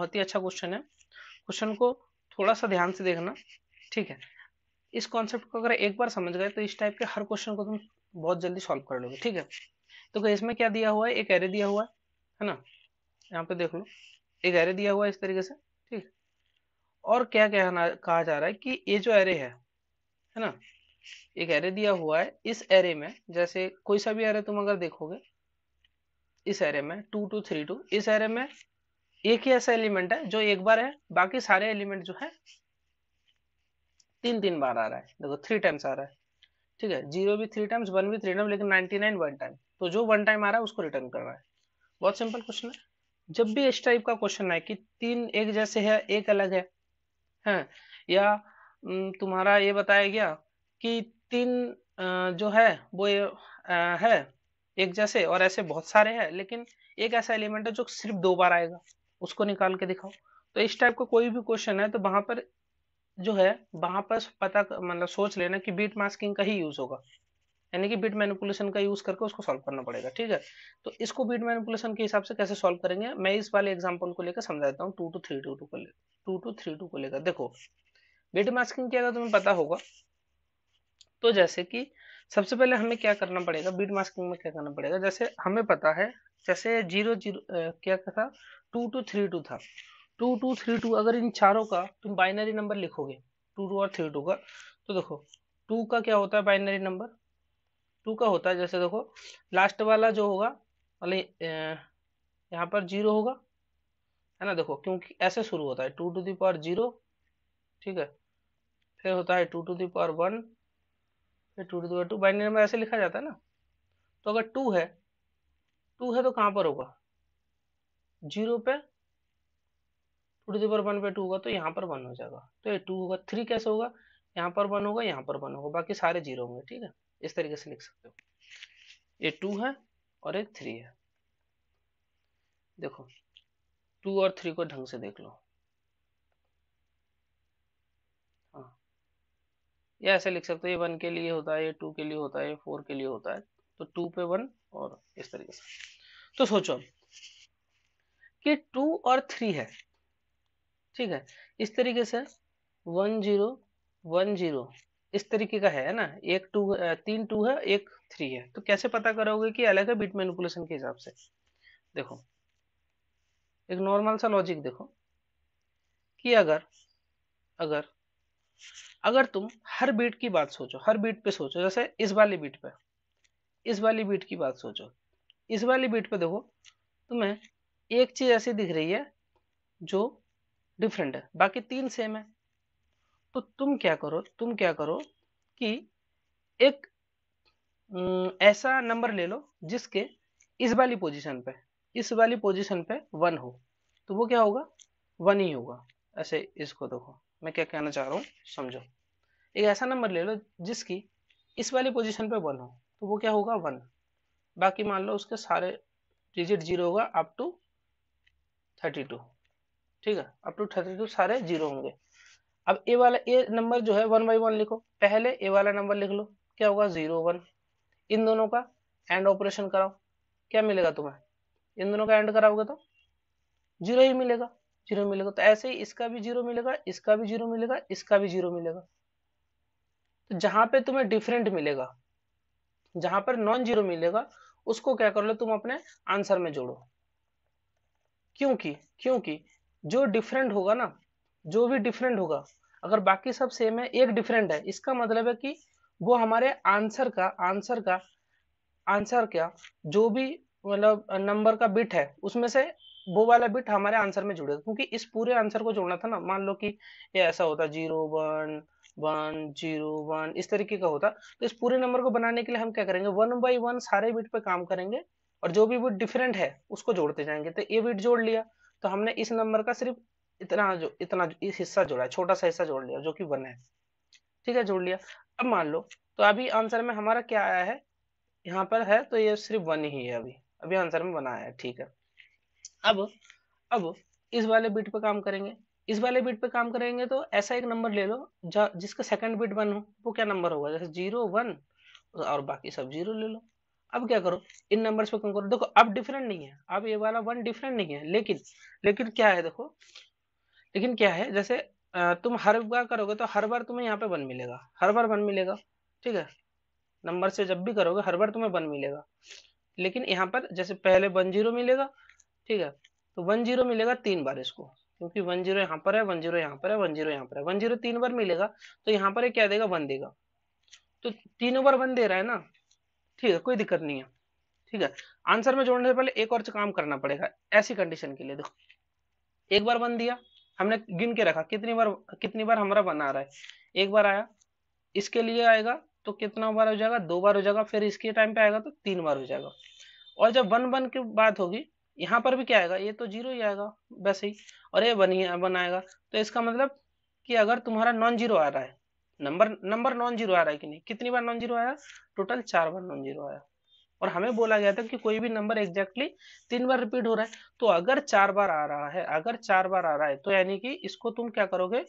बहुत ही अच्छा क्वेश्चन है क्वेश्चन को थोड़ा सा ध्यान से देखना ठीक है इस कॉन्सेप्ट को अगर एक बार समझ गए तो इस टाइप के हर क्वेश्चन को तुम बहुत जल्दी सॉल्व कर लोगे ठीक है तो इसमें क्या दिया हुआ है एक एरे दिया हुआ है है ना यहाँ पे देख लो एक एरे दिया हुआ है इस तरीके से ठीक और क्या कहना कहा जा रहा है कि ये जो एरे है है ना एक एरे दिया हुआ है इस एरे में जैसे कोई सा भी एरे तुम अगर देखोगे इस एरे में टू टू थ्री टू इस एरे में एक ही ऐसा एलिमेंट है जो एक बार है बाकी सारे एलिमेंट जो है तीन तीन बार आ रहा है देखो थ्री टाइम्स आ रहा है ठीक है जीरो भी थ्री टाइम्स वन भी थ्री टाइम्स लेकिन नाइनटी नाइन वन टाइम तो जो वन टाइम आ रहा है उसको रिटर्न रहा है बहुत सिंपल क्वेश्चन है जब भी इस टाइप का क्वेश्चन है कि तीन एक जैसे है एक अलग है हैं हाँ, या तुम्हारा ये बताया गया कि तीन जो है वो है एक जैसे और ऐसे बहुत सारे हैं लेकिन एक ऐसा एलिमेंट है जो सिर्फ दो बार आएगा उसको निकाल के दिखाओ तो इस टाइप का को कोई भी क्वेश्चन है तो वहां पर जो है वहां पर पता मतलब सोच लेना कि बीट मास्किंग का ही यूज होगा यानी कि बीट मैनिपुलेशन का यूज करके उसको सॉल्व करना पड़ेगा ठीक है तो इसको बीट मैनिपुलेशन के हिसाब से कैसे सॉल्व करेंगे मैं इस वाले एग्जाम्पल को लेकर समझा देता हूँ two two three two two को ले टू टू थ्री टू को लेकर देखो बीट मास्किंग क्या था तुम्हें पता होगा तो जैसे कि सबसे पहले हमें क्या करना पड़ेगा बीट मास्किंग में क्या करना पड़ेगा जैसे हमें पता है जैसे जीरो जीरो क्या था टू टू थ्री टू था टू टू थ्री टू अगर इन चारों का तुम बाइनरी नंबर लिखोगे टू टू और थ्री टू का तो देखो टू का क्या होता है बाइनरी नंबर टू का होता है जैसे देखो लास्ट वाला जो होगा मतलब यहाँ पर जीरो होगा है ना देखो क्योंकि ऐसे शुरू होता है two to the power zero ठीक है फिर होता है two to the power one फिर two to the power two binary number ऐसे लिखा जाता है ना तो अगर टू है टू है तो कहाँ पर होगा जीरो पे टू टू पर वन पे टू होगा तो यहाँ पर वन हो जाएगा तो ये टू होगा थ्री कैसे होगा यहाँ पर वन होगा यहाँ पर वन होगा बाकी सारे जीरो होंगे ठीक है इस तरीके से लिख सकते हो ये टू है और एक थ्री है देखो टू और थ्री को ढंग से देख लो हाँ या ऐसे लिख सकते हो ये वन के लिए होता है ये टू के लिए होता है ये फोर के लिए होता है तो टू पे वन और इस तरीके से तो सोचो कि टू और थ्री है ठीक है इस तरीके से वन जीरो वन जीरो इस तरीके का है ना एक टू तीन टू है एक थ्री है तो कैसे पता करोगे कि अलग है बीट मैनिपुलेशन के हिसाब से देखो एक नॉर्मल सा लॉजिक देखो कि अगर अगर अगर तुम हर बीट की बात सोचो हर बीट पे सोचो जैसे इस वाली बीट पे इस वाली बीट की बात सोचो इस वाली बीट पे देखो तुम्हें एक चीज ऐसी दिख रही है जो डिफरेंट है बाकी तीन सेम है तो तुम क्या करो तुम क्या करो कि एक ऐसा नंबर ले लो जिसके इस वाली पोजीशन पे इस वाली पोजीशन पे वन हो तो वो क्या होगा वन ही होगा ऐसे इसको देखो मैं क्या कहना चाह रहा हूँ समझो एक ऐसा नंबर ले लो जिसकी इस वाली पोजीशन पे वन हो तो वो क्या होगा वन बाकी मान लो उसके सारे डिजिट जीरो होगा अप टू थर्टी टू ठीक है अप टू थर्टी टू सारे जीरो होंगे अब ए वाला ए नंबर जो है वन बाई वन लिखो पहले ए वाला नंबर लिख लो क्या होगा जीरो वन इन दोनों का एंड ऑपरेशन कराओ क्या मिलेगा तुम्हें इन दोनों का एंड कराओगे तो जीरो ही मिलेगा जीरो मिलेगा तो ऐसे ही इसका भी जीरो मिलेगा इसका भी जीरो मिलेगा इसका भी जीरो मिलेगा तो जहां पे तुम्हें डिफरेंट मिलेगा जहां पर नॉन जीरो मिलेगा उसको क्या कर लो तुम अपने आंसर में जोड़ो क्योंकि क्योंकि जो डिफरेंट होगा ना जो भी डिफरेंट होगा अगर बाकी सब सेम है एक डिफरेंट है इसका मतलब है कि वो हमारे आंसर का आंसर का आंसर क्या जो भी मतलब नंबर का बिट है उसमें से वो वाला बिट हमारे आंसर में जुड़ेगा क्योंकि इस पूरे आंसर को जोड़ना था ना मान लो कि ये ऐसा होता zero one one zero one इस तरीके का होता तो इस पूरे नंबर को बनाने के लिए हम क्या करेंगे वन बाई वन सारे बिट पे काम करेंगे और जो भी बिट डिफरेंट है उसको जोड़ते जाएंगे तो ये बिट जोड़ लिया तो हमने इस नंबर का सिर्फ इतना जो इतना इस हिस्सा जोड़ा है छोटा सा हिस्सा जोड़ लिया जो कि वन है ठीक है जोड़ लिया अब मान लो तो अभी आंसर में हमारा क्या आया है यहाँ पर है तो ये सिर्फ वन ही है अभी अभी आंसर में वन आया है ठीक है अब अब इस वाले बिट पे काम करेंगे इस वाले बिट पे काम करेंगे तो ऐसा एक नंबर ले लो जिसका सेकंड बिट वन हो वो क्या नंबर होगा जैसे जीरो वन और बाकी सब जीरो ले लो अब क्या करो इन नंबर्स पे कम करो देखो अब डिफरेंट नहीं है अब ये वाला वन डिफरेंट नहीं है लेकिन लेकिन क्या है देखो लेकिन क्या है जैसे तुम हर बार करोगे तो हर बार तुम्हें यहाँ पे वन मिलेगा हर बार वन मिलेगा ठीक है नंबर से जब भी करोगे हर बार तुम्हें वन मिलेगा लेकिन यहाँ पर जैसे पहले वन जीरो मिलेगा ठीक है तो वन जीरो मिलेगा तीन बार इसको क्योंकि वन जीरो यहाँ पर है वन जीरो यहाँ पर है वन जीरो यहाँ पर है वन जीरो तीन बार मिलेगा तो यहाँ पर क्या देगा वन देगा तो तीनों बार वन दे रहा है ना ठीक है कोई दिक्कत नहीं है ठीक है आंसर में जोड़ने से पहले एक और काम करना पड़ेगा ऐसी कंडीशन के लिए देखो एक बार बन दिया हमने गिन के रखा कितनी बार कितनी बार हमारा बन आ रहा है एक बार आया इसके लिए आएगा तो कितना बार हो जाएगा दो बार हो जाएगा फिर इसके टाइम पे आएगा तो तीन बार हो जाएगा और जब वन वन की बात होगी यहाँ पर भी क्या आएगा ये तो जीरो ही आएगा वैसे ही और ये बन ही वन आएगा तो इसका मतलब कि अगर तुम्हारा नॉन जीरो आ रहा है नंबर नंबर नॉन जीरो आ रहा है कि नहीं कितनी बार नॉन जीरो आया टोटल चार बार नॉन जीरो आया और हमें बोला गया था कि कोई भी नंबर एग्जैक्टली तीन बार रिपीट हो रहा है तो अगर चार बार आ रहा है अगर चार बार आ रहा है तो यानी कि इसको तुम क्या करोगे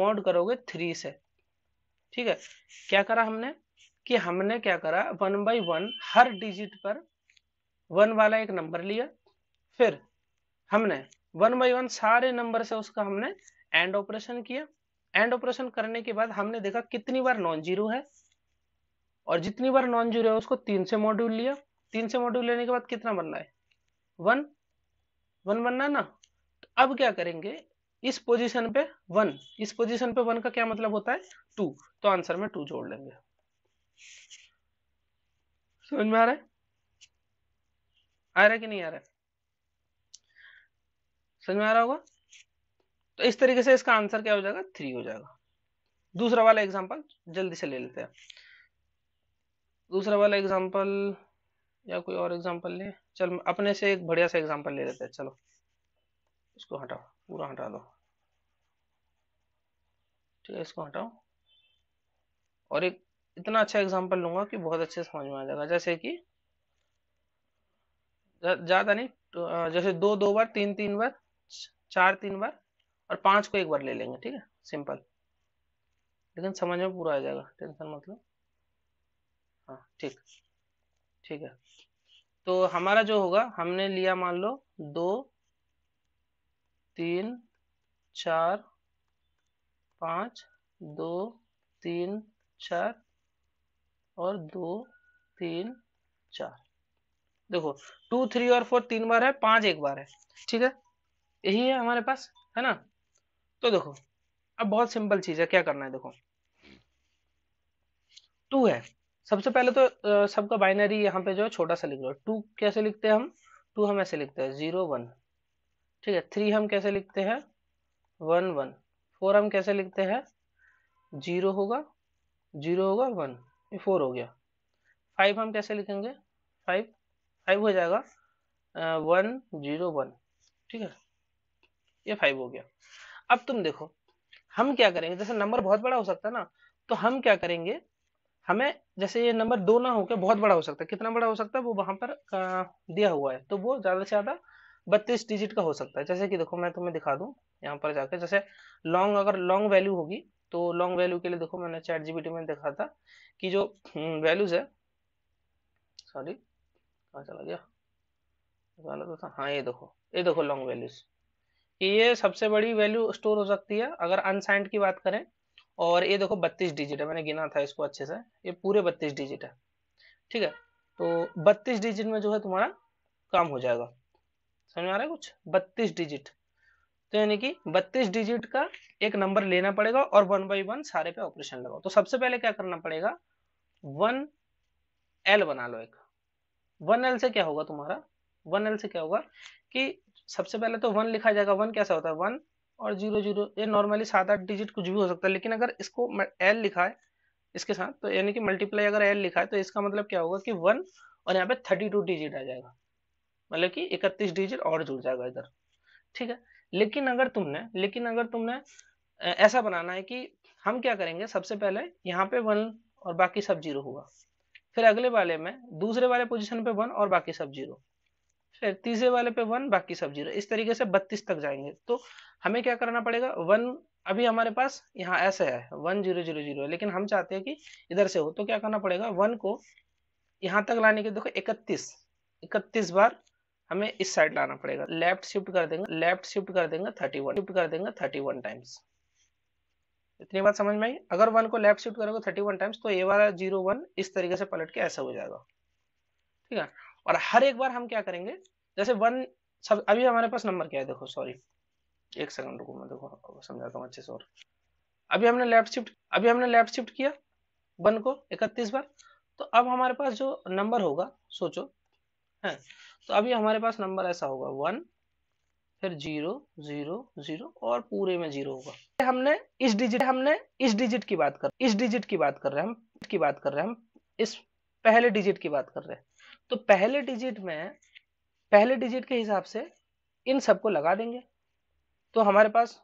मोड करोगे थ्री से ठीक है क्या करा हमने कि हमने क्या करा वन बाई वन हर डिजिट पर वन वाला एक नंबर लिया फिर हमने वन बाई वन सारे नंबर से उसका हमने एंड ऑपरेशन किया एंड ऑपरेशन करने के बाद हमने देखा कितनी बार नॉन जीरो है और जितनी बार नॉन जीरो है उसको तीन से मॉड्यूल लिया तीन से मॉड्यूल लेने के बाद कितना बनना है वन वन बनना ना तो अब क्या करेंगे इस पोजीशन पे वन इस पोजीशन पे वन का क्या मतलब होता है टू तो आंसर में टू जोड़ लेंगे समझ में आ रहा है आ रहा है कि नहीं आ रहा है समझ में आ रहा होगा तो इस तरीके से इसका आंसर क्या हो जाएगा थ्री हो जाएगा दूसरा वाला एग्जाम्पल जल्दी से ले लेते हैं दूसरा वाला एग्जाम्पल या कोई और एग्जाम्पल ले चल अपने से एक बढ़िया सा एग्जाम्पल ले लेते हैं चलो इसको हटाओ पूरा हटा दो ठीक है इसको हटाओ और एक इतना अच्छा एग्जाम्पल लूंगा कि बहुत अच्छे समझ में आ जाएगा जैसे कि ज़्यादा जा, नहीं तो जैसे दो दो बार तीन तीन बार चार तीन बार और पांच को एक बार ले लेंगे ठीक है सिंपल लेकिन समझ में पूरा आ जाएगा टेंशन मतलब हाँ ठीक ठीक है तो हमारा जो होगा हमने लिया मान लो दो तीन चार पाँच दो तीन चार और दो तीन चार देखो टू थ्री और फोर तीन बार है पांच एक बार है ठीक है यही है हमारे पास है ना तो देखो अब बहुत सिंपल चीज है क्या करना है देखो टू है सबसे पहले तो सबका बाइनरी यहाँ पे जो है छोटा सा लिख लो टू कैसे लिखते हैं हम टू हम ऐसे लिखते हैं जीरो वन ठीक है थ्री हम कैसे लिखते हैं वन वन फोर हम कैसे लिखते हैं जीरो होगा जीरो होगा वन ये फोर हो गया फाइव हम कैसे लिखेंगे फाइव फाइव हो जाएगा वन जीरो वन ठीक है ये फाइव हो गया अब तुम देखो हम क्या करेंगे जैसे नंबर बहुत बड़ा हो सकता है ना तो हम क्या करेंगे हमें जैसे ये नंबर दो ना होकर बहुत बड़ा हो सकता है कितना बड़ा हो सकता है वो वहां पर दिया हुआ है तो वो ज्यादा से ज्यादा बत्तीस डिजिट का हो सकता है जैसे कि देखो मैं तुम्हें दिखा दूं यहाँ पर जाकर जैसे लॉन्ग अगर लॉन्ग वैल्यू होगी तो लॉन्ग वैल्यू के लिए देखो मैंने चैट जीबीटी में देखा था कि जो वैल्यूज हम्म, है सॉरी चला गया तो था हाँ ये देखो ये देखो लॉन्ग वैल्यूज ये सबसे बड़ी वैल्यू स्टोर हो सकती है अगर अनसाइंड की बात करें और ये देखो बत्तीस डिजिट है मैंने गिना था इसको अच्छे से ये पूरे बत्तीस डिजिट है ठीक है तो बत्तीस डिजिट में जो है तुम्हारा काम हो जाएगा समझ में आ रहा है कुछ बत्तीस डिजिट तो यानी कि बत्तीस डिजिट का एक नंबर लेना पड़ेगा और वन बाई वन सारे पे ऑपरेशन लगाओ तो सबसे पहले क्या करना पड़ेगा वन एल बना लो एक वन एल से क्या होगा तुम्हारा वन एल से क्या होगा कि सबसे पहले तो वन लिखा जाएगा वन कैसा होता है वन और जीरो जीरो ये नॉर्मली सात आठ डिजिट कुछ भी हो सकता है लेकिन अगर इसको एल लिखा है इसके साथ तो यानी कि मल्टीप्लाई अगर एल लिखा है तो इसका मतलब क्या होगा कि वन और यहाँ पे थर्टी टू डिजिट आ जाएगा मतलब कि इकतीस डिजिट और जुड़ जाएगा इधर ठीक है लेकिन अगर तुमने लेकिन अगर तुमने ऐसा बनाना है कि हम क्या करेंगे सबसे पहले यहाँ पे वन और बाकी सब जीरो हुआ फिर अगले वाले में दूसरे वाले पोजिशन पे वन और बाकी सब जीरो फिर तीसरे वाले पे वन बाकी सब जीरो इस तरीके से बत्तीस तक जाएंगे तो हमें क्या करना पड़ेगा वन अभी हमारे पास यहाँ ऐसे है वन जीरो जीरो जीरो लेकिन हम चाहते हैं कि इधर से हो तो क्या करना पड़ेगा वन को यहाँ तक लाने के देखो इकतीस इकतीस बार हमें इस साइड लाना पड़ेगा लेफ्ट शिफ्ट कर देंगे लेफ्ट शिफ्ट कर देंगे थर्टी वन शिफ्ट कर देंगे थर्टी वन टाइम्स इतनी बात समझ में आई अगर वन को लेफ्ट शिफ्ट करोगे थर्टी वन टाइम्स तो ये वाला जीरो वन इस तरीके से पलट के ऐसा हो जाएगा ठीक है और हर एक बार हम क्या करेंगे जैसे वन सब अभी हमारे पास नंबर क्या है देखो सॉरी एक सेकंड रुको मैं देखो समझाता हूँ अच्छे से और अभी हमने लेफ्ट शिफ्ट अभी हमने लेफ्ट शिफ्ट किया वन को इकतीस बार तो अब हमारे पास जो नंबर होगा सोचो है तो अभी हमारे पास नंबर ऐसा होगा वन फिर जीरो जीरो जीरो और पूरे में जीरो होगा हमने इस डिजिट हमने इस डिजिट की बात कर इस डिजिट की बात कर रहे हैं हम की बात कर रहे हैं हम इस पहले डिजिट की बात कर रहे हैं तो पहले डिजिट में पहले डिजिट के हिसाब से इन सबको लगा देंगे तो हमारे पास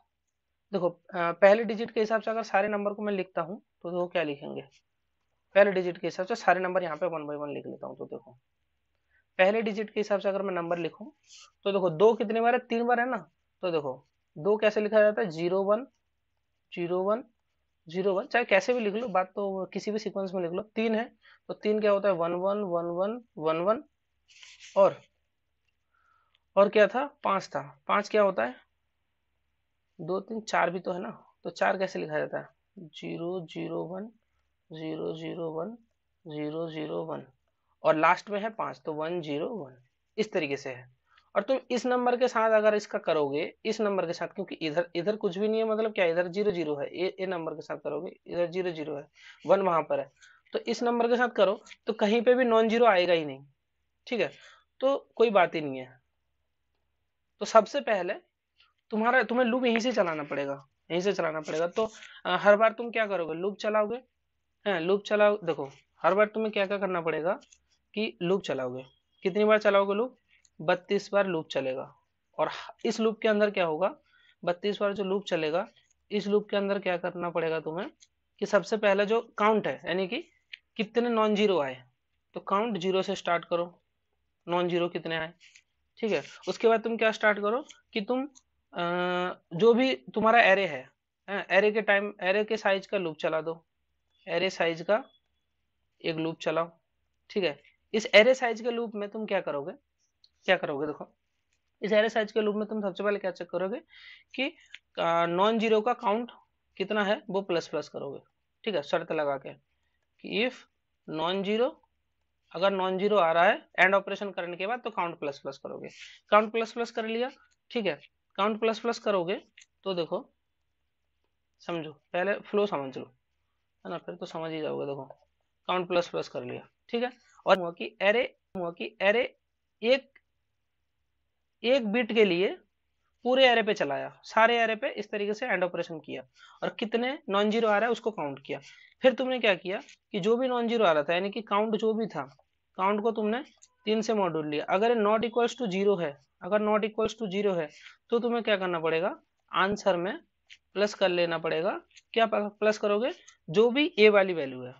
देखो पहले डिजिट के हिसाब से अगर सारे नंबर को मैं लिखता हूँ तो देखो क्या लिखेंगे पहले डिजिट के हिसाब से सारे नंबर यहाँ पे वन बाई वन लिख लेता हूँ तो देखो पहले डिजिट के हिसाब से अगर मैं नंबर लिखूँ तो देखो दो कितने बार है तीन बार है ना तो देखो दो कैसे लिखा जाता है zero one zero one zero one चाहे कैसे भी लिख लो बात तो किसी भी सीक्वेंस में लिख लो तीन है तो तीन क्या होता है one one one one one one और और क्या था पांच था पांच क्या होता है दो तीन चार भी तो है ना तो चार कैसे लिखा जाता है zero zero one zero zero one zero zero one और लास्ट में है पांच तो वन जीरो वन इस तरीके से है और तुम इस नंबर के साथ अगर इसका करोगे इस नंबर के साथ क्योंकि इधर इधर कुछ भी नहीं है मतलब क्या इधर जीरो जीरो है ए ए नंबर के साथ करोगे इधर जीरो जीरो है वन वहां पर है तो इस नंबर के साथ करो तो कहीं पे भी नॉन जीरो आएगा ही नहीं ठीक है तो कोई बात ही नहीं है तो सबसे पहले तुम्हारा तुम्हें लूप यहीं से चलाना पड़ेगा यहीं से चलाना पड़ेगा तो आ, हर बार तुम क्या करोगे लूप चलाओगे है हाँ, लूप चलाओ देखो हर बार तुम्हें क्या क्या करना पड़ेगा कि लूप चलाओगे कितनी बार चलाओगे लूप बत्तीस बार लूप चलेगा और इस लूप के अंदर क्या होगा बत्तीस बार जो लूप चलेगा इस लूप के अंदर क्या करना पड़ेगा तुम्हें कि सबसे पहले जो काउंट है यानी कि कितने नॉन जीरो आए तो काउंट जीरो से स्टार्ट करो नॉन जीरो कितने आए ठीक है उसके बाद तुम क्या स्टार्ट करो कि तुम आ, जो भी तुम्हारा एरे है एरे के टाइम एरे के साइज का लूप चला दो एरे साइज का एक लूप चलाओ ठीक है इस एरे साइज के लूप में तुम क्या करोगे क्या करोगे देखो इस एरे साइज के लूप में तुम सबसे पहले क्या चेक करोगे कि नॉन जीरो का काउंट कितना है वो प्लस प्लस करोगे ठीक है शर्त लगा के कि इफ नॉन जीरो अगर नॉन जीरो आ रहा है एंड ऑपरेशन करने के बाद तो काउंट प्लस प्लस करोगे काउंट प्लस प्लस कर लिया ठीक है काउंट प्लस प्लस करोगे तो देखो समझो पहले फ्लो समझ लो है ना फिर तो समझ ही जाओगे देखो काउंट प्लस प्लस कर लिया ठीक है और हुआ कि एरे हुआ कि एरे एक एक बिट के लिए पूरे एरे पे चलाया सारे एरे पे इस तरीके से एंड ऑपरेशन किया और कितने नॉन जीरो आ रहा है उसको काउंट किया फिर तुमने क्या किया कि जो भी नॉन जीरो आ रहा था यानी कि काउंट जो भी था काउंट को तुमने तीन से मॉड्यूल लिया अगर नॉट इक्वल्स टू जीरो है अगर नॉट इक्वल्स टू जीरो है तो तुम्हें क्या करना पड़ेगा आंसर में प्लस कर लेना पड़ेगा क्या प्लस करोगे जो भी ए वाली वैल्यू है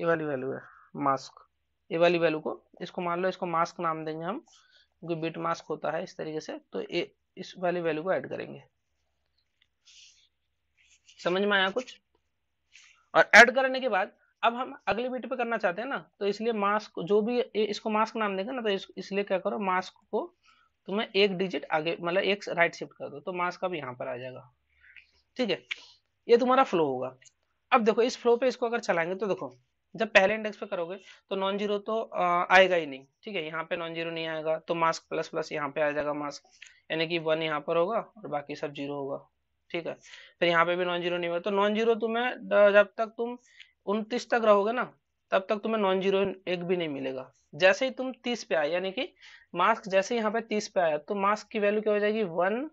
ए वाली वैल्यू है मास्क ए वाली वैल्यू को इसको मान लो इसको मास्क नाम देंगे हम क्योंकि बिट मास्क होता है इस तरीके से तो ए, इस वाली वैल्यू को ऐड करेंगे समझ में आया कुछ और ऐड करने के बाद अब हम अगली बिट पे करना चाहते हैं ना तो इसलिए मास्क जो भी इसको मास्क नाम देगा ना तो इस, इसलिए क्या करो मास्क को तुम्हें एक डिजिट आगे मतलब एक राइट शिफ्ट कर दो तो मास्क अब यहाँ पर आ जाएगा ठीक है ये तुम्हारा फ्लो होगा अब देखो इस फ्लो पे इसको अगर चलाएंगे तो देखो जब पहले इंडेक्स पे करोगे तो नॉन जीरो तो आएगा ही नहीं ठीक है यहाँ पे नॉन जीरो नहीं आएगा तो मास्क प्लस प्लस यहाँ पे आ जाएगा मास्क यानी कि वन यहाँ पर होगा और बाकी सब जीरो होगा ठीक है फिर यहाँ पे भी नॉन जीरो नहीं होगा तो नॉन जीरो तुम्हें जब तक तुम उनतीस तक रहोगे ना तब तक तुम्हें नॉन जीरो एक भी नहीं मिलेगा जैसे ही तुम तीस पे आए यानी कि मास्क जैसे यहाँ पे तीस पे आया तो मास्क की वैल्यू क्या हो जाएगी वन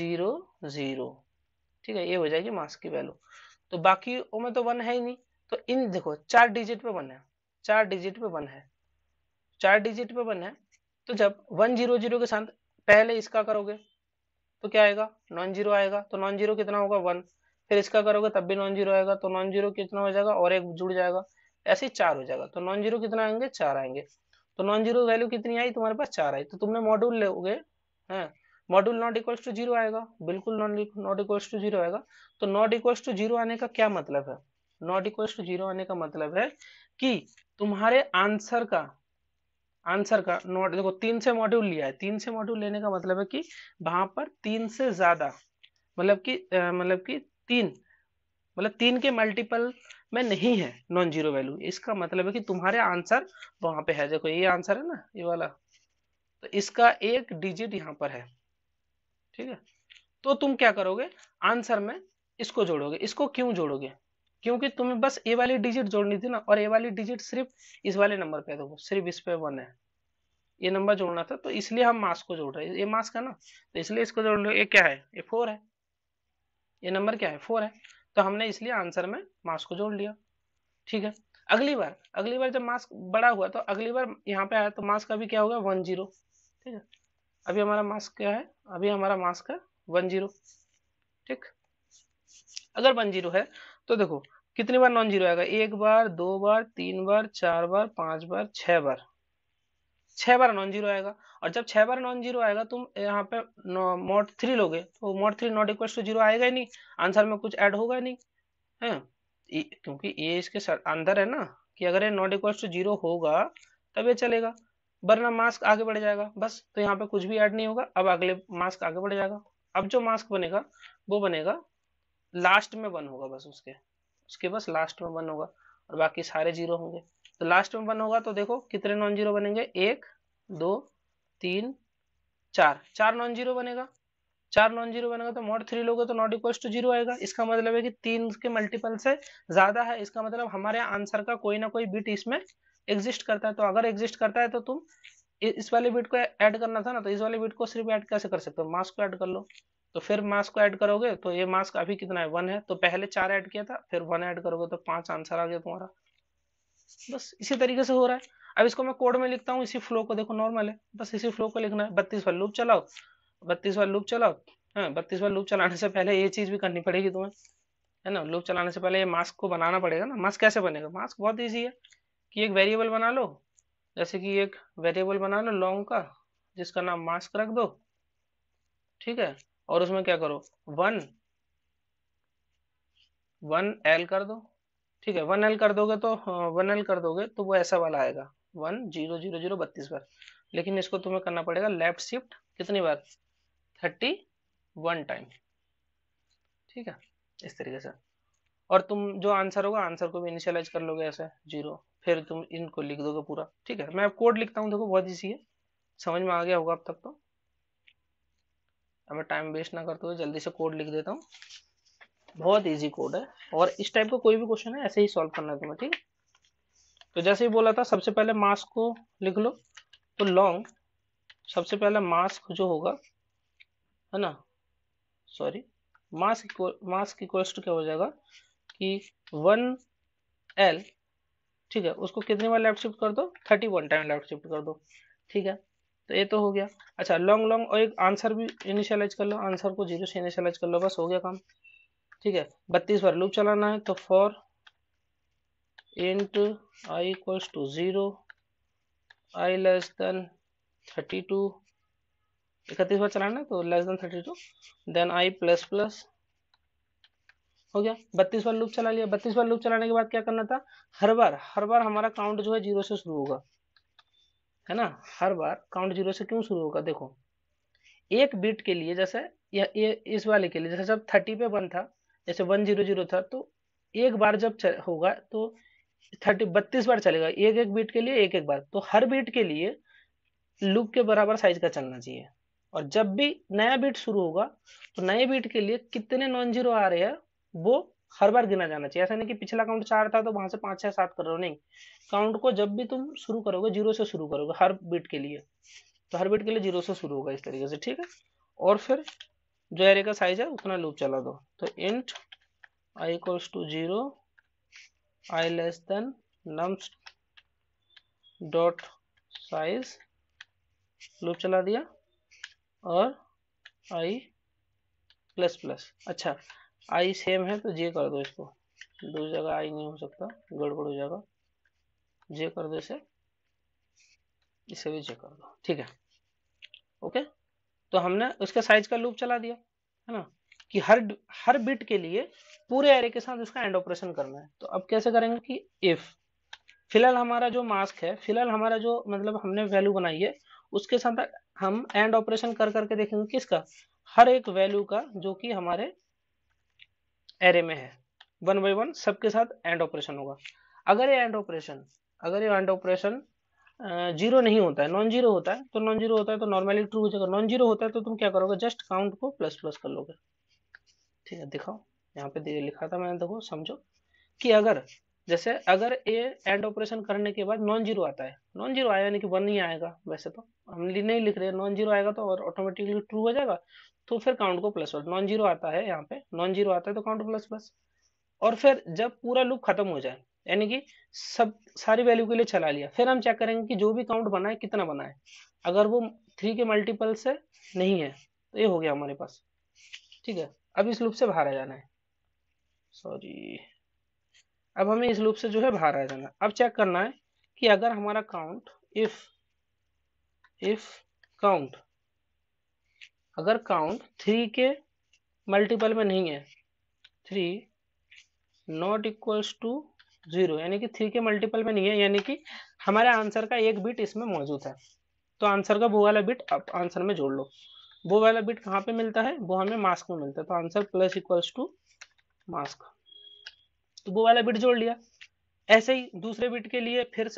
जीरो जीरो ठीक है ये हो जाएगी मास्क की वैल्यू तो बाकी में तो वन है ही नहीं तो इन देखो चार डिजिट पे वन है चार डिजिट पे वन है चार डिजिट पे वन है तो जब वन जीरो जीरो के साथ पहले इसका करोगे तो क्या आएगा नॉन जीरो आएगा तो नॉन जीरो कितना होगा वन फिर इसका करोगे तब भी नॉन जीरो आएगा तो नॉन जीरो कितना हो जाएगा और एक जुड़ जाएगा ऐसे ही चार हो जाएगा तो नॉन जीरो कितना आएंगे चार आएंगे तो नॉन जीरो वैल्यू कितनी आई तुम्हारे पास चार आई तो तुमने मॉड्यूल लोगे हैं module not equals to zero आएगा बिल्कुल नॉट इक्वल्स टू जीरो आएगा तो नॉट इक्वल्स टू जीरो आने का क्या मतलब है नॉट इक्वल टू जीरो आने का मतलब है कि तुम्हारे आंसर का आंसर का नॉट देखो तीन से मॉड्यूल लिया है तीन से मॉड्यूल लेने का मतलब है कि वहां पर तीन से ज्यादा मतलब कि मतलब कि तीन मतलब तीन के मल्टीपल में नहीं है नॉन जीरो वैल्यू इसका मतलब है कि तुम्हारे आंसर वहां पे है देखो ये आंसर है ना ये वाला तो इसका एक डिजिट यहाँ पर है ठीक है तो तुम क्या करोगे आंसर में इसको जोड़ोगे इसको क्यों जोड़ोगे क्योंकि तुम्हें बस ए वाली डिजिट जोड़नी थी ना और ए वाली डिजिट सिर्फ इस वाले नंबर पे दो सिर्फ इस पे वन है ये नंबर जोड़ना था तो इसलिए हम मास को जोड़ रहे हैं ये मास का ना तो इसलिए इसको जोड़ लो ये क्या है ये फोर है ये नंबर क्या है फोर है तो हमने इसलिए आंसर में मास को जोड़ लिया ठीक है अगली बार अगली बार जब मास बड़ा हुआ तो अगली बार यहाँ पे आया तो मास का भी क्या होगा वन जीरो ठीक है अभी हमारा मास क्या है अभी हमारा मास का वन जीरो ठीक अगर वन जीरो है तो देखो कितनी बार नॉन जीरो आएगा एक बार दो बार तीन बार चार बार पांच बार छह बार छह बार नॉन जीरो आएगा और जब छह बार नॉन जीरो आएगा तुम यहाँ पे मॉड थ्री लोगे तो mod three not equal to zero आएगा ही नहीं आंसर में कुछ ऐड होगा नहीं है हाँ? क्योंकि ये इसके अंदर है ना कि अगर ये नॉट इक्वल टू जीरो होगा तब ये चलेगा वरना मास्क आगे बढ़ जाएगा बस तो यहाँ पे कुछ भी ऐड नहीं होगा अब अगले मास्क आगे बढ़ जाएगा अब जो मास्क बनेगा वो बनेगा लास्ट में वन होगा बस उसके उसके बस लास्ट में वन होगा और बाकी सारे जीरो होंगे तो लास्ट में वन होगा तो देखो कितने नॉन जीरो बनेंगे एक दो तीन चार चार नॉन जीरो बनेगा चार नॉन जीरो बनेगा तो मॉड थ्री लोगे तो नॉट इक्वल टू जीरो आएगा इसका मतलब है कि तीन के मल्टीपल से ज्यादा है इसका मतलब हमारे आंसर का कोई ना कोई बिट इसमें एग्जिस्ट करता है तो अगर एग्जिस्ट करता है तो तुम इस वाले बिट को ऐड करना था ना तो इस वाले बिट को सिर्फ ऐड कैसे कर सकते हो मास को ऐड कर लो तो फिर मास्क को ऐड करोगे तो ये मास्क अभी कितना है वन है तो पहले चार ऐड किया था फिर वन ऐड करोगे तो पांच आंसर आ गया तुम्हारा बस इसी तरीके से हो रहा है अब इसको मैं कोड में लिखता हूँ इसी फ्लो को देखो नॉर्मल है बस इसी फ्लो को लिखना है बत्तीस बार लूप चलाओ बत्तीस बार लूप चलाओ हाँ बत्तीस बार लूप चलाने से पहले ये चीज़ भी करनी पड़ेगी तुम्हें है ना लूप चलाने से पहले ये मास्क को बनाना पड़ेगा ना मास्क कैसे बनेगा मास्क बहुत ईजी है कि एक वेरिएबल बना लो जैसे कि एक वेरिएबल बना लो लॉन्ग का जिसका नाम मास्क रख दो ठीक है और उसमें क्या करो वन वन एल कर दो ठीक है वन एल कर दोगे तो हाँ, वन एल कर दोगे तो वो ऐसा वाला आएगा वन जीरो जीरो जीरो बत्तीस बार लेकिन इसको तुम्हें करना पड़ेगा लेफ्ट शिफ्ट कितनी बार थर्टी वन टाइम ठीक है इस तरीके से और तुम जो आंसर होगा आंसर को भी इनिशियलाइज कर लोगे ऐसे जीरो फिर तुम इनको लिख दोगे पूरा ठीक है मैं कोड लिखता हूँ देखो बहुत ईजी है समझ में आ गया होगा अब तक तो अब मैं टाइम वेस्ट ना करते हुए जल्दी से कोड लिख देता हूँ बहुत इजी कोड है और इस टाइप का कोई भी क्वेश्चन है ऐसे ही सॉल्व करना तुम्हें ठीक तो जैसे ही बोला था सबसे पहले मास को लिख लो तो लॉन्ग सबसे पहला मास्क जो होगा है ना सॉरी मास मास इक्वेस्ट क्या हो जाएगा कि वन एल ठीक है उसको कितनी बार लेफ्ट शिफ्ट कर दो thirty one time left shift कर दो ठीक है तो ये तो हो गया अच्छा लॉन्ग लॉन्ग और एक आंसर भी इनिशियलाइज कर लो आंसर को जीरो से इनिशियलाइज कर लो बस हो गया काम ठीक है बत्तीस बार लूप चलाना है तो for int i equals to zero i less than thirty two इकतीस बार चलाना है तो less than thirty two then i plus plus हो गया बत्तीस बार लूप चला लिया बत्तीस बार लूप चलाने के बाद क्या करना था हर बार हर बार हमारा काउंट जो है जीरो से शुरू होगा है ना हर बार काउंट जीरो से क्यों शुरू होगा देखो एक बिट के लिए जैसे या ये इस वाले के लिए जैसे जब थर्टी पे वन था जैसे वन जीरो जीरो था तो एक बार जब होगा तो थर्टी बत्तीस बार चलेगा एक एक बीट के लिए एक एक बार तो हर बीट के लिए लूप के बराबर साइज का चलना चाहिए और जब भी नया बीट शुरू होगा तो नए बीट के लिए कितने नॉन जीरो आ रहे हैं वो हर बार गिना जाना चाहिए ऐसा नहीं कि पिछला काउंट चार था तो वहां से पांच छह सात कर रहे हो नहीं काउंट को जब भी तुम शुरू करोगे जीरो से शुरू करोगे हर बीट के लिए तो हर बीट के लिए जीरो से शुरू होगा इस तरीके से ठीक है और फिर जो एरे का साइज है उतना लूप चला दो तो int i equals to zero i less than nums dot size loop चला दिया और आई प्लस प्लस अच्छा आई सेम है तो जे कर दो इसको दो जगह आई नहीं हो सकता गड़बड़ हो जाएगा जे कर दो इसे इसे भी जे कर दो ठीक है ओके तो हमने उसके साइज का लूप चला दिया है ना कि हर हर बिट के लिए पूरे एरे के साथ इसका एंड ऑपरेशन करना है तो अब कैसे करेंगे कि इफ फिलहाल हमारा जो मास्क है फिलहाल हमारा जो मतलब हमने वैल्यू बनाई है उसके साथ हम एंड ऑपरेशन कर करके देखेंगे किसका हर एक वैल्यू का जो कि हमारे एरे में है वन बाई वन सबके साथ एंड ऑपरेशन होगा अगर ये एंड ऑपरेशन अगर ये एंड ऑपरेशन जीरो नहीं होता है नॉन जीरो होता है तो नॉन जीरो होता है तो नॉर्मली ट्रू हो जाएगा नॉन जीरो होता है तो तुम क्या करोगे जस्ट काउंट को प्लस प्लस कर लोगे ठीक है दिखाओ यहाँ पे लिखा था मैंने देखो समझो कि अगर जैसे अगर ए एंड ऑपरेशन करने के बाद नॉन जीरो आता है नॉन जीरो आया यानी कि वन ही आएगा वैसे तो हम नहीं लिख रहे नॉन जीरो आएगा तो और ऑटोमेटिकली ट्रू हो जाएगा तो फिर काउंट को प्लस वन नॉन जीरो आता है यहाँ पे नॉन जीरो आता है तो काउंट प्लस प्लस और फिर जब पूरा लूप खत्म हो जाए यानी कि सब सारी वैल्यू के लिए चला लिया फिर हम चेक करेंगे कि जो भी काउंट बना है कितना बना है अगर वो थ्री के मल्टीपल से नहीं है तो ये हो गया हमारे पास ठीक है अब इस लूप से बाहर आ जाना है सॉरी अब हमें इस लूप से जो है बाहर आ जाना अब चेक करना है कि अगर हमारा काउंट इफ इफ काउंट अगर काउंट थ्री के मल्टीपल में नहीं है three not equals to zero यानी कि थ्री के मल्टीपल में नहीं है यानी कि हमारे आंसर का एक बिट इसमें मौजूद है तो आंसर का वो वाला बिट आप आंसर में जोड़ लो वो वाला बिट कहाँ पे मिलता है वो हमें मास्क में मिलता है तो answer plus equals to mask तो वो वाला बिट जोड़ लिया ऐसे ही दूसरे बिट के लिए फिर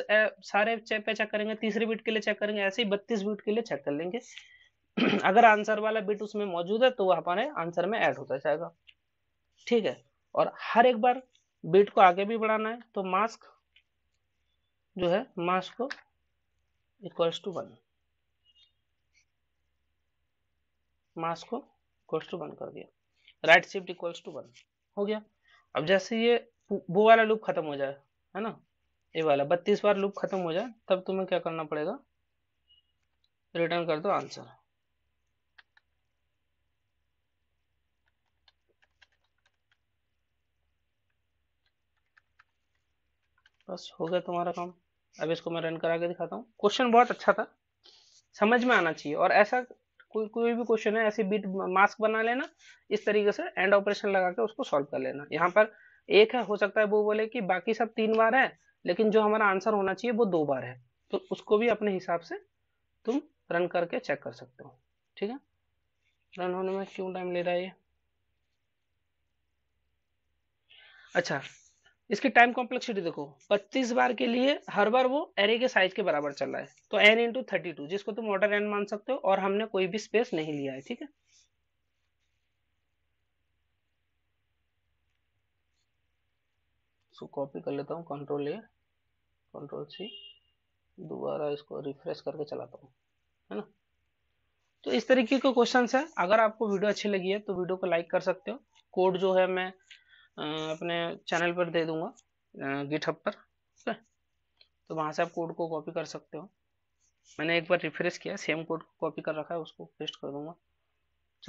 सारे चेक पे चेक करेंगे तीसरे बिट के लिए चेक करेंगे ऐसे ही बत्तीस बिट के लिए चेक कर लेंगे अगर आंसर वाला बिट उसमें मौजूद है तो वह हमारे आंसर में ऐड होता जाएगा ठीक है और हर एक बार बिट को आगे भी बढ़ाना है तो मास्क जो है मास्क को इक्वल्स टू वन मास्क को इक्वल्स टू वन कर दिया right shift equals to one हो गया अब जैसे ये वो वाला लूप खत्म हो जाए है ना ये वाला बत्तीस बार लूप खत्म हो जाए तब तुम्हें क्या करना पड़ेगा रिटर्न कर दो आंसर बस हो गया तुम्हारा काम अब इसको मैं रन करा के दिखाता हूँ क्वेश्चन बहुत अच्छा था समझ में आना चाहिए और ऐसा कोई कोई भी क्वेश्चन है ऐसे बीट मास्क बना लेना इस तरीके से एंड ऑपरेशन लगा के उसको सॉल्व कर लेना यहाँ पर एक है हो सकता है वो बोले कि बाकी सब तीन बार है लेकिन जो हमारा आंसर होना चाहिए वो दो बार है तो उसको भी अपने हिसाब से तुम रन करके चेक कर सकते हो ठीक है रन होने में क्यों टाइम ले रहा है ये अच्छा इसकी टाइम कॉम्प्लेक्सिटी देखो 35 बार के लिए हर बार वो एरे के साइज के बराबर चल रहा है तो एन इंटू थर्टी टू जिसको तुम ऑर्डर एन मान सकते हो और हमने कोई भी स्पेस नहीं लिया है ठीक है इसको कॉपी कर लेता हूँ कंट्रोल ए कंट्रोल सी दोबारा इसको रिफ्रेश करके चलाता हूँ है ना तो इस तरीके के क्वेश्चन है अगर आपको वीडियो अच्छी लगी है तो वीडियो को लाइक कर सकते हो कोड जो है मैं अपने चैनल पर दे दूंगा गिटहब पर ठीक है तो वहाँ से आप कोड को कॉपी कर सकते हो मैंने एक बार रिफ्रेश किया सेम कोड को कॉपी कर रखा है उसको पेस्ट कर दूंगा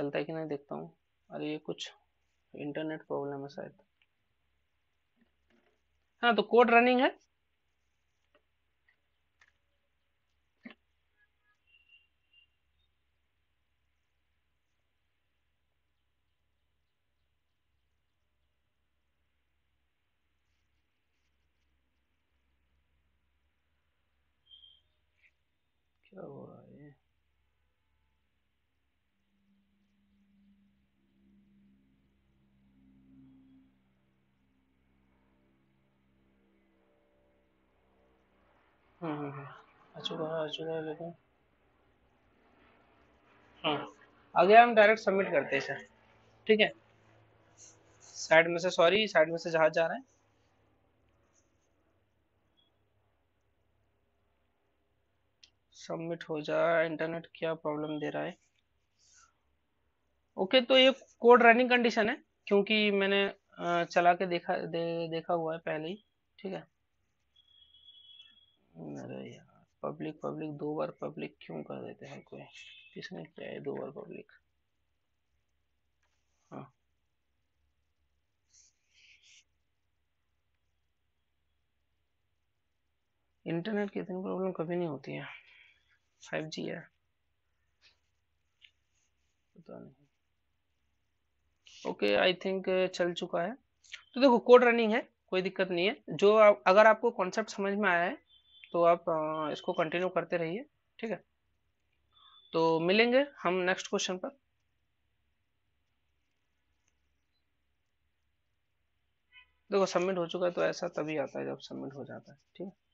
चलता है कि नहीं देखता हूँ अरे ये कुछ इंटरनेट प्रॉब्लम है शायद हाँ तो कोड रनिंग है हाँ, हाँ, हाँ। आगे हम डायरेक्ट सबमिट करते हैं सर ठीक है साइड में से सॉरी साइड में से जहाज जा रहे हैं सबमिट हो जाए इंटरनेट क्या प्रॉब्लम दे रहा है ओके तो ये कोड रनिंग कंडीशन है क्योंकि मैंने चला के देखा दे, देखा हुआ है पहले ही ठीक है अरे यार पब्लिक पब्लिक दो बार पब्लिक क्यों कर देते हैं कोई किसने किया है दो बार पब्लिक हाँ इंटरनेट की इतनी प्रॉब्लम कभी नहीं होती है फाइव जी है पता नहीं ओके आई थिंक चल चुका है तो देखो कोड रनिंग है कोई दिक्कत नहीं है जो अगर आपको कॉन्सेप्ट समझ में आया है तो आप इसको कंटिन्यू करते रहिए ठीक है तो मिलेंगे हम नेक्स्ट क्वेश्चन पर देखो सबमिट हो चुका है तो ऐसा तभी आता है जब सबमिट हो जाता है ठीक है